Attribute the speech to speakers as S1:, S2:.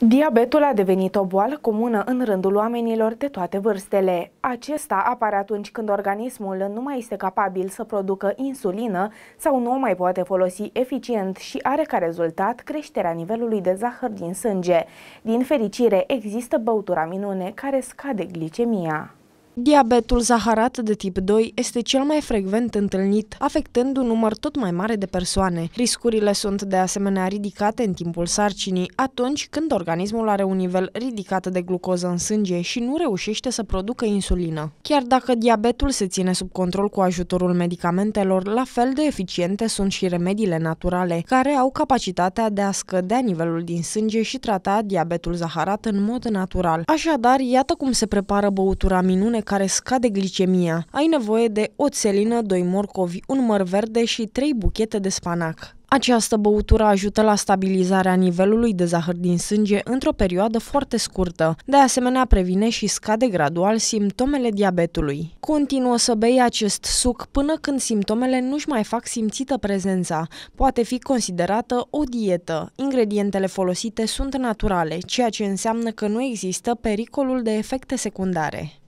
S1: Diabetul a devenit o boală comună în rândul oamenilor de toate vârstele. Acesta apare atunci când organismul nu mai este capabil să producă insulină sau nu o mai poate folosi eficient și are ca rezultat creșterea nivelului de zahăr din sânge. Din fericire, există băutura minune care scade glicemia.
S2: Diabetul zaharat de tip 2 este cel mai frecvent întâlnit, afectând un număr tot mai mare de persoane. Riscurile sunt de asemenea ridicate în timpul sarcinii, atunci când organismul are un nivel ridicat de glucoză în sânge și nu reușește să producă insulină. Chiar dacă diabetul se ține sub control cu ajutorul medicamentelor, la fel de eficiente sunt și remediile naturale, care au capacitatea de a scădea nivelul din sânge și trata diabetul zaharat în mod natural. Așadar, iată cum se prepară băutura minune care scade glicemia. Ai nevoie de oțelină, doi morcovi, un măr verde și trei buchete de spanac. Această băutură ajută la stabilizarea nivelului de zahăr din sânge într-o perioadă foarte scurtă. De asemenea, previne și scade gradual simptomele diabetului. Continuă să bei acest suc până când simptomele nu-și mai fac simțită prezența. Poate fi considerată o dietă. Ingredientele folosite sunt naturale, ceea ce înseamnă că nu există pericolul de efecte secundare.